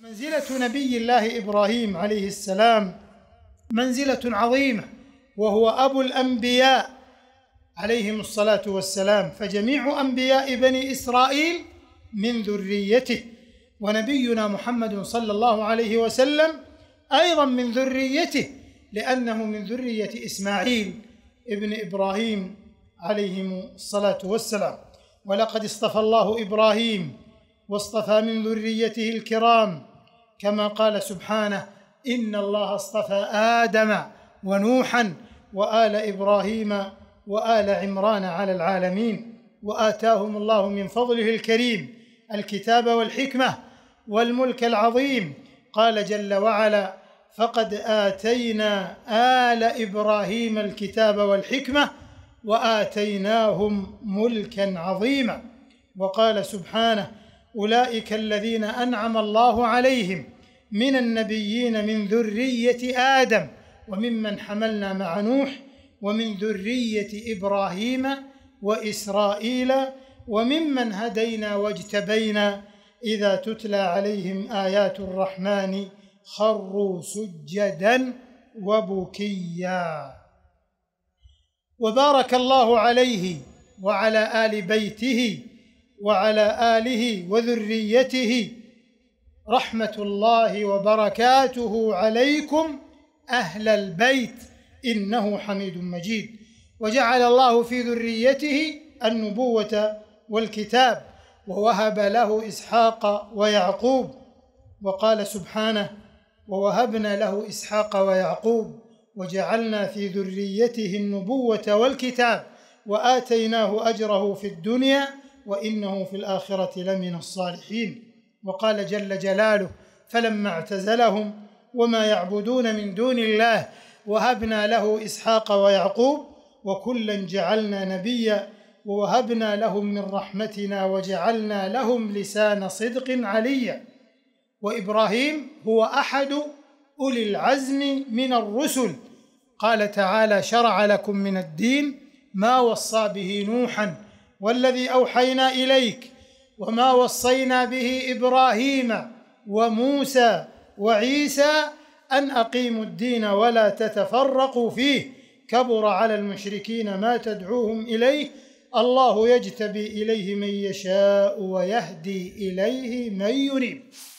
منزلة نبي الله إبراهيم عليه السلام منزلة عظيمة وهو أبو الأنبياء عليهم الصلاة والسلام فجميع أنبياء بني إسرائيل من ذريته ونبينا محمد صلى الله عليه وسلم أيضا من ذريته لأنه من ذرية إسماعيل ابن إبراهيم عليهم الصلاة والسلام ولقد اصطفى الله إبراهيم واصطفى من ذريته الكرام كما قال سبحانه ان الله اصطفى ادم ونوحا وال ابراهيم وال عمران على العالمين واتاهم الله من فضله الكريم الكتاب والحكمه والملك العظيم قال جل وعلا فقد اتينا ال ابراهيم الكتاب والحكمه واتيناهم ملكا عظيما وقال سبحانه أولئك الذين أنعم الله عليهم من النبيين من ذرية آدم وممن حملنا مع نوح ومن ذرية إبراهيم وإسرائيل وممن هدينا واجتبينا إذا تتلى عليهم آيات الرحمن خروا سجدا وبكيا وبارك الله عليه وعلى آل بيته وعلى آله وذريته رحمة الله وبركاته عليكم أهل البيت إنه حميد مجيد وجعل الله في ذريته النبوة والكتاب ووهب له إسحاق ويعقوب وقال سبحانه ووهبنا له إسحاق ويعقوب وجعلنا في ذريته النبوة والكتاب وآتيناه أجره في الدنيا وانه في الاخره لمن الصالحين وقال جل جلاله فلما اعتزلهم وما يعبدون من دون الله وهبنا له اسحاق ويعقوب وكلا جعلنا نبيا ووهبنا لهم من رحمتنا وجعلنا لهم لسان صدق عليا وابراهيم هو احد اولي العزم من الرسل قال تعالى شرع لكم من الدين ما وصى به نوحا والذي اوحينا اليك وما وصينا به ابراهيم وموسى وعيسى ان اقيموا الدين ولا تتفرقوا فيه كبر على المشركين ما تدعوهم اليه الله يجتبي اليه من يشاء ويهدي اليه من يريد